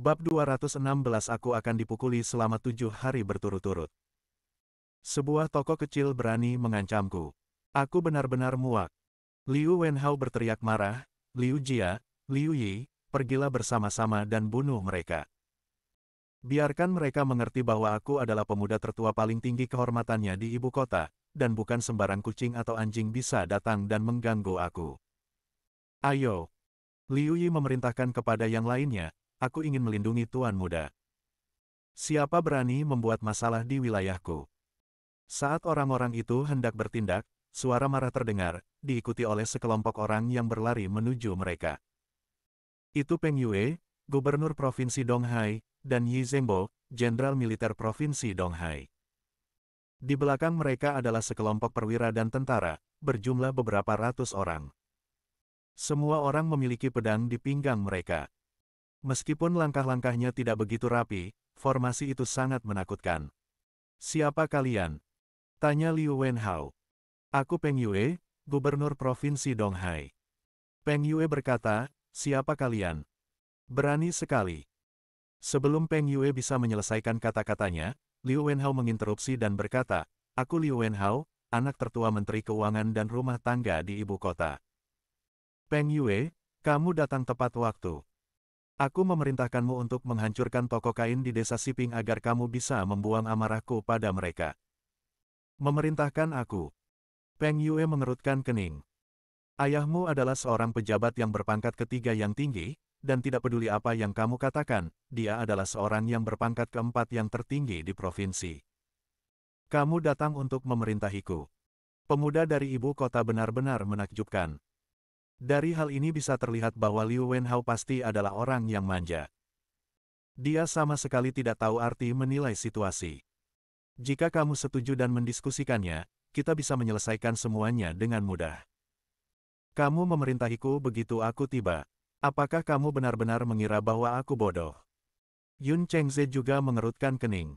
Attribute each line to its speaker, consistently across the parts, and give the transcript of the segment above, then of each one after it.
Speaker 1: Bab 216 Aku akan dipukuli selama tujuh hari berturut-turut. Sebuah toko kecil berani mengancamku. Aku benar-benar muak. Liu Wenhao berteriak marah, Liu Jia, Liu Yi, pergilah bersama-sama dan bunuh mereka. Biarkan mereka mengerti bahwa aku adalah pemuda tertua paling tinggi kehormatannya di ibu kota, dan bukan sembarang kucing atau anjing bisa datang dan mengganggu aku. Ayo! Liu Yi memerintahkan kepada yang lainnya, aku ingin melindungi Tuan Muda. Siapa berani membuat masalah di wilayahku? Saat orang-orang itu hendak bertindak, suara marah terdengar, diikuti oleh sekelompok orang yang berlari menuju mereka. Itu Peng Yue, Gubernur Provinsi Donghai, dan Yi Zengbo, Jenderal Militer Provinsi Donghai. Di belakang mereka adalah sekelompok perwira dan tentara, berjumlah beberapa ratus orang. Semua orang memiliki pedang di pinggang mereka. Meskipun langkah-langkahnya tidak begitu rapi, formasi itu sangat menakutkan. Siapa kalian? Tanya Liu Wenhao. Aku Peng Yue, Gubernur Provinsi Donghai. Peng Yue berkata, siapa kalian? Berani sekali. Sebelum Peng Yue bisa menyelesaikan kata-katanya, Liu Wenhao menginterupsi dan berkata, Aku Liu Wenhao, anak tertua Menteri Keuangan dan Rumah Tangga di Ibu Kota. Peng Yue, kamu datang tepat waktu. Aku memerintahkanmu untuk menghancurkan toko kain di desa Siping agar kamu bisa membuang amarahku pada mereka. Memerintahkan aku. Peng Yue mengerutkan kening. Ayahmu adalah seorang pejabat yang berpangkat ketiga yang tinggi, dan tidak peduli apa yang kamu katakan, dia adalah seorang yang berpangkat keempat yang tertinggi di provinsi. Kamu datang untuk memerintahiku. Pemuda dari ibu kota benar-benar menakjubkan. Dari hal ini bisa terlihat bahwa Liu Wenhao pasti adalah orang yang manja. Dia sama sekali tidak tahu arti menilai situasi. Jika kamu setuju dan mendiskusikannya, kita bisa menyelesaikan semuanya dengan mudah. Kamu memerintahiku begitu aku tiba. Apakah kamu benar-benar mengira bahwa aku bodoh? Yun Chengze juga mengerutkan kening.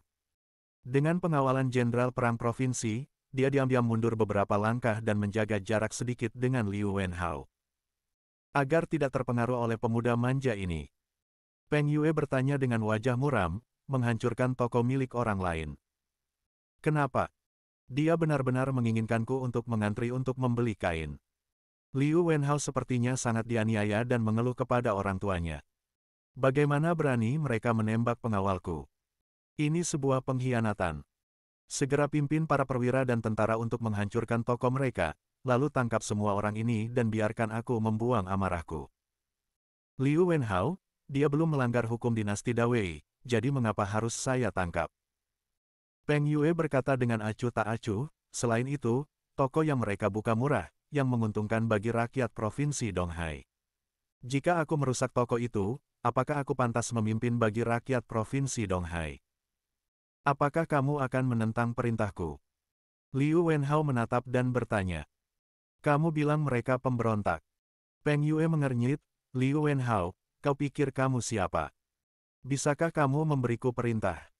Speaker 1: Dengan pengawalan Jenderal Perang Provinsi, dia diam-diam mundur beberapa langkah dan menjaga jarak sedikit dengan Liu Wenhao agar tidak terpengaruh oleh pemuda manja ini. Peng Yue bertanya dengan wajah muram, menghancurkan toko milik orang lain. Kenapa? Dia benar-benar menginginkanku untuk mengantri untuk membeli kain. Liu Wenhao sepertinya sangat dianiaya dan mengeluh kepada orang tuanya. Bagaimana berani mereka menembak pengawalku? Ini sebuah pengkhianatan. Segera pimpin para perwira dan tentara untuk menghancurkan toko mereka, lalu tangkap semua orang ini dan biarkan aku membuang amarahku. Liu Wenhao, dia belum melanggar hukum dinasti Dawei, jadi mengapa harus saya tangkap? Peng Yue berkata dengan acuh tak acuh, selain itu, toko yang mereka buka murah, yang menguntungkan bagi rakyat provinsi Donghai. Jika aku merusak toko itu, apakah aku pantas memimpin bagi rakyat provinsi Donghai? Apakah kamu akan menentang perintahku? Liu Wenhao menatap dan bertanya. Kamu bilang mereka pemberontak. Peng Yue mengernyit, Liu Wenhao, kau pikir kamu siapa? Bisakah kamu memberiku perintah?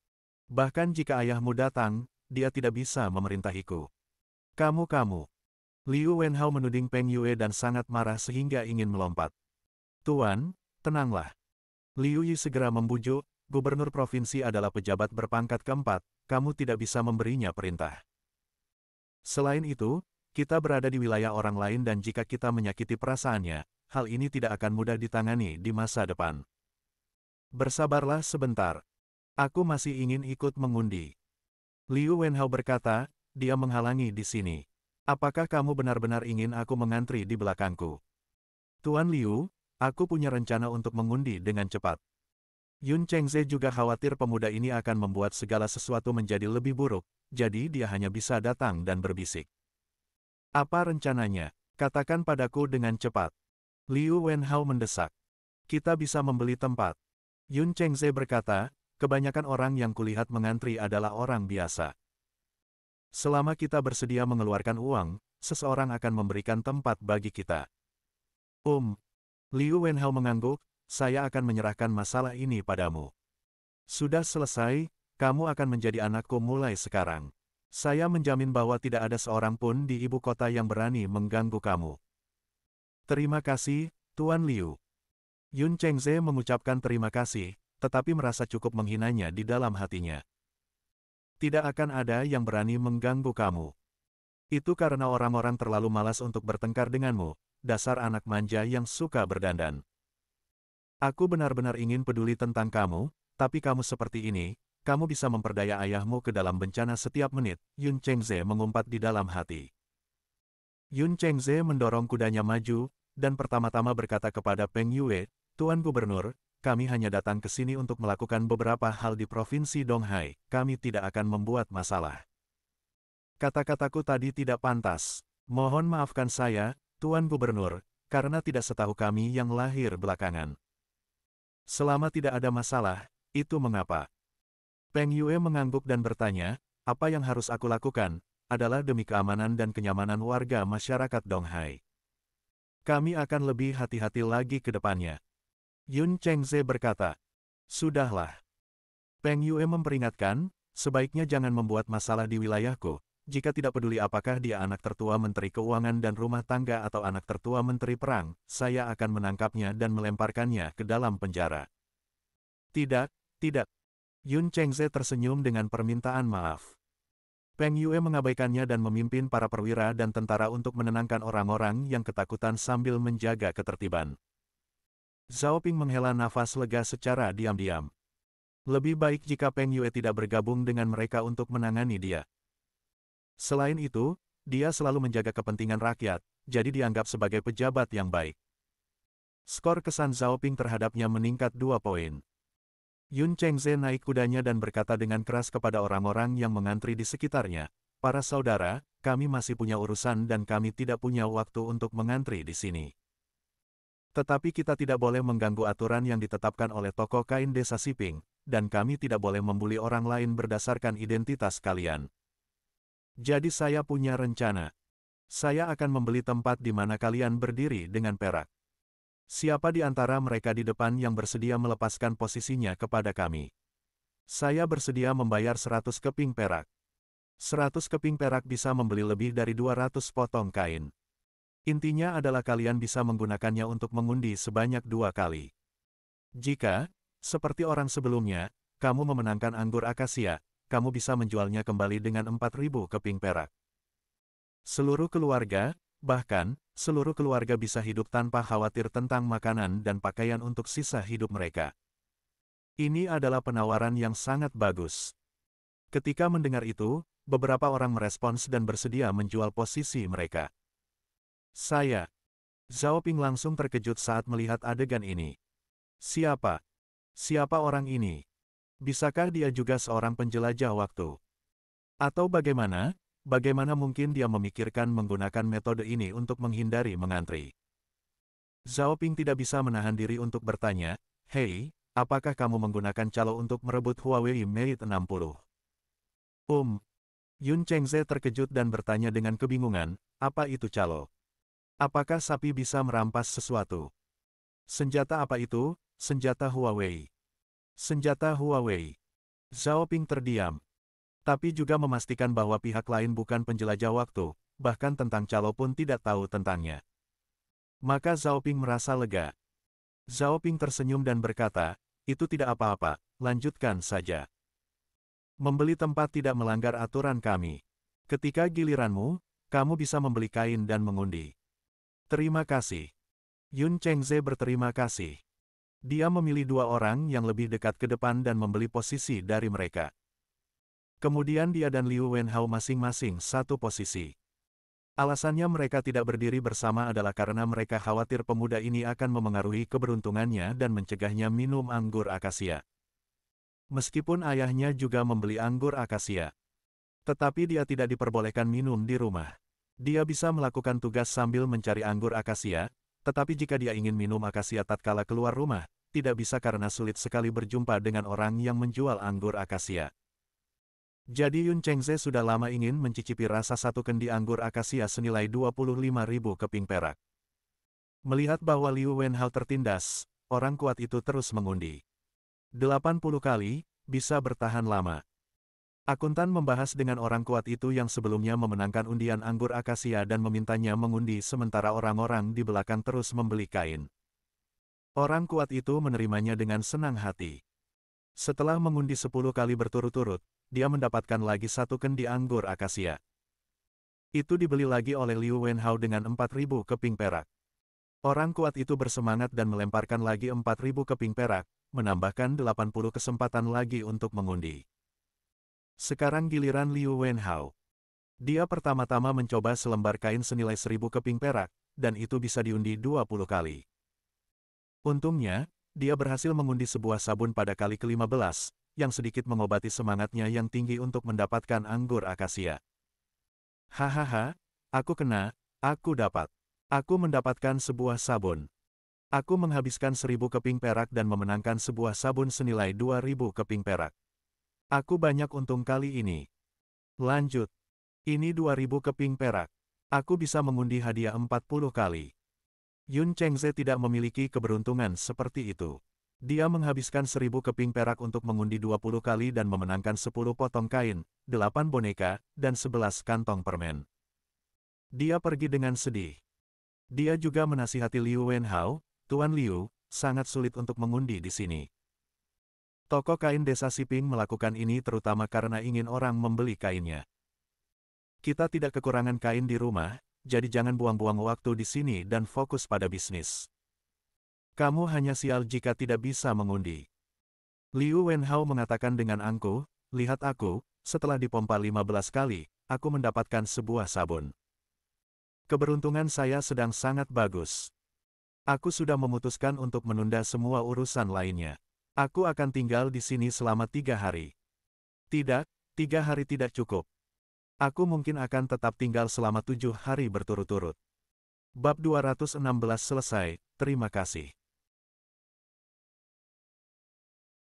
Speaker 1: Bahkan jika ayahmu datang, dia tidak bisa memerintahiku. Kamu-kamu. Liu Wenhao menuding Peng Yue dan sangat marah sehingga ingin melompat. Tuan, tenanglah. Liu Yi segera membujuk, gubernur provinsi adalah pejabat berpangkat keempat, kamu tidak bisa memberinya perintah. Selain itu, kita berada di wilayah orang lain dan jika kita menyakiti perasaannya, hal ini tidak akan mudah ditangani di masa depan. Bersabarlah sebentar. Aku masih ingin ikut mengundi. Liu Wenhao berkata, dia menghalangi di sini. Apakah kamu benar-benar ingin aku mengantri di belakangku? Tuan Liu, aku punya rencana untuk mengundi dengan cepat. Yun Chengze juga khawatir pemuda ini akan membuat segala sesuatu menjadi lebih buruk, jadi dia hanya bisa datang dan berbisik. Apa rencananya? Katakan padaku dengan cepat. Liu Wenhao mendesak. Kita bisa membeli tempat. Yun Chengze berkata, kebanyakan orang yang kulihat mengantri adalah orang biasa. Selama kita bersedia mengeluarkan uang, seseorang akan memberikan tempat bagi kita. Um. Liu Wenhao mengangguk, saya akan menyerahkan masalah ini padamu. Sudah selesai, kamu akan menjadi anakku mulai sekarang. Saya menjamin bahwa tidak ada seorang pun di ibu kota yang berani mengganggu kamu. Terima kasih, Tuan Liu. Yun Chengze mengucapkan terima kasih, tetapi merasa cukup menghinanya di dalam hatinya. Tidak akan ada yang berani mengganggu kamu. Itu karena orang-orang terlalu malas untuk bertengkar denganmu, dasar anak manja yang suka berdandan. Aku benar-benar ingin peduli tentang kamu, tapi kamu seperti ini, kamu bisa memperdaya ayahmu ke dalam bencana setiap menit, Yun Chengze mengumpat di dalam hati. Yun Chengze mendorong kudanya maju, dan pertama-tama berkata kepada Peng Yue, Tuan Gubernur, kami hanya datang ke sini untuk melakukan beberapa hal di Provinsi Donghai, kami tidak akan membuat masalah. Kata-kataku tadi tidak pantas. Mohon maafkan saya, Tuan Gubernur, karena tidak setahu kami yang lahir belakangan. Selama tidak ada masalah, itu mengapa, Peng Yue mengangguk dan bertanya, apa yang harus aku lakukan, adalah demi keamanan dan kenyamanan warga masyarakat Donghai. Kami akan lebih hati-hati lagi ke depannya. Yun Chengze berkata, Sudahlah. Peng Yue memperingatkan, sebaiknya jangan membuat masalah di wilayahku, jika tidak peduli apakah dia anak tertua Menteri Keuangan dan rumah tangga atau anak tertua Menteri Perang, saya akan menangkapnya dan melemparkannya ke dalam penjara. Tidak, tidak, Yun Chengze tersenyum dengan permintaan maaf. Peng Yue mengabaikannya dan memimpin para perwira dan tentara untuk menenangkan orang-orang yang ketakutan sambil menjaga ketertiban. Zhao Ping menghela nafas lega secara diam-diam. Lebih baik jika Peng Yue tidak bergabung dengan mereka untuk menangani dia. Selain itu, dia selalu menjaga kepentingan rakyat, jadi dianggap sebagai pejabat yang baik. Skor kesan Zhao Ping terhadapnya meningkat dua poin. Yun Chengze naik kudanya dan berkata dengan keras kepada orang-orang yang mengantri di sekitarnya, Para saudara, kami masih punya urusan dan kami tidak punya waktu untuk mengantri di sini. Tetapi kita tidak boleh mengganggu aturan yang ditetapkan oleh toko kain desa Siping, dan kami tidak boleh membuli orang lain berdasarkan identitas kalian. Jadi saya punya rencana. Saya akan membeli tempat di mana kalian berdiri dengan perak. Siapa di antara mereka di depan yang bersedia melepaskan posisinya kepada kami? Saya bersedia membayar 100 keping perak. 100 keping perak bisa membeli lebih dari 200 potong kain. Intinya adalah kalian bisa menggunakannya untuk mengundi sebanyak dua kali. Jika, seperti orang sebelumnya, kamu memenangkan anggur akasia, kamu bisa menjualnya kembali dengan 4.000 keping perak. Seluruh keluarga, Bahkan, seluruh keluarga bisa hidup tanpa khawatir tentang makanan dan pakaian untuk sisa hidup mereka. Ini adalah penawaran yang sangat bagus. Ketika mendengar itu, beberapa orang merespons dan bersedia menjual posisi mereka. Saya. Zhao Ping langsung terkejut saat melihat adegan ini. Siapa? Siapa orang ini? Bisakah dia juga seorang penjelajah waktu? Atau bagaimana? Bagaimana mungkin dia memikirkan menggunakan metode ini untuk menghindari mengantri? Zhao Ping tidak bisa menahan diri untuk bertanya, Hei, apakah kamu menggunakan calo untuk merebut Huawei Mate 60? Um. Yun Chengze terkejut dan bertanya dengan kebingungan, apa itu calo? Apakah sapi bisa merampas sesuatu? Senjata apa itu? Senjata Huawei. Senjata Huawei. Zhao Ping terdiam tapi juga memastikan bahwa pihak lain bukan penjelajah waktu, bahkan tentang calo pun tidak tahu tentangnya. Maka Zhao Ping merasa lega. Zhao Ping tersenyum dan berkata, itu tidak apa-apa, lanjutkan saja. Membeli tempat tidak melanggar aturan kami. Ketika giliranmu, kamu bisa membeli kain dan mengundi. Terima kasih. Yun Chengze berterima kasih. Dia memilih dua orang yang lebih dekat ke depan dan membeli posisi dari mereka. Kemudian dia dan Liu Wenhao masing-masing satu posisi. Alasannya mereka tidak berdiri bersama adalah karena mereka khawatir pemuda ini akan memengaruhi keberuntungannya dan mencegahnya minum anggur akasia. Meskipun ayahnya juga membeli anggur akasia. Tetapi dia tidak diperbolehkan minum di rumah. Dia bisa melakukan tugas sambil mencari anggur akasia, tetapi jika dia ingin minum akasia tatkala keluar rumah, tidak bisa karena sulit sekali berjumpa dengan orang yang menjual anggur akasia. Jadi Yun Chengze sudah lama ingin mencicipi rasa satu kendi anggur akasia senilai 25 ribu keping perak. Melihat bahwa Liu Wenhao tertindas, orang kuat itu terus mengundi. 80 kali, bisa bertahan lama. Akuntan membahas dengan orang kuat itu yang sebelumnya memenangkan undian anggur akasia dan memintanya mengundi sementara orang-orang di belakang terus membeli kain. Orang kuat itu menerimanya dengan senang hati. Setelah mengundi 10 kali berturut-turut, dia mendapatkan lagi satu kendi anggur akasia. Itu dibeli lagi oleh Liu Wenhao dengan 4.000 keping perak. Orang kuat itu bersemangat dan melemparkan lagi 4.000 keping perak, menambahkan 80 kesempatan lagi untuk mengundi. Sekarang giliran Liu Wenhao. Dia pertama-tama mencoba selembar kain senilai 1.000 keping perak, dan itu bisa diundi 20 kali. Untungnya, dia berhasil mengundi sebuah sabun pada kali ke-15, yang sedikit mengobati semangatnya yang tinggi untuk mendapatkan anggur akasia. Hahaha, aku kena, aku dapat. Aku mendapatkan sebuah sabun. Aku menghabiskan seribu keping perak dan memenangkan sebuah sabun senilai dua ribu keping perak. Aku banyak untung kali ini. Lanjut. Ini dua ribu keping perak. Aku bisa mengundi hadiah empat puluh kali. Yun Chengze tidak memiliki keberuntungan seperti itu. Dia menghabiskan seribu keping perak untuk mengundi 20 kali dan memenangkan 10 potong kain, 8 boneka, dan 11 kantong permen. Dia pergi dengan sedih. Dia juga menasihati Liu Wenhao, Tuan Liu, sangat sulit untuk mengundi di sini. Toko kain desa Siping melakukan ini terutama karena ingin orang membeli kainnya. Kita tidak kekurangan kain di rumah, jadi jangan buang-buang waktu di sini dan fokus pada bisnis. Kamu hanya sial jika tidak bisa mengundi. Liu Wenhao mengatakan dengan angkuh, lihat aku, setelah dipompa 15 kali, aku mendapatkan sebuah sabun. Keberuntungan saya sedang sangat bagus. Aku sudah memutuskan untuk menunda semua urusan lainnya. Aku akan tinggal di sini selama tiga hari. Tidak, tiga hari tidak cukup. Aku mungkin akan tetap tinggal selama tujuh hari berturut-turut. Bab 216 selesai, terima kasih.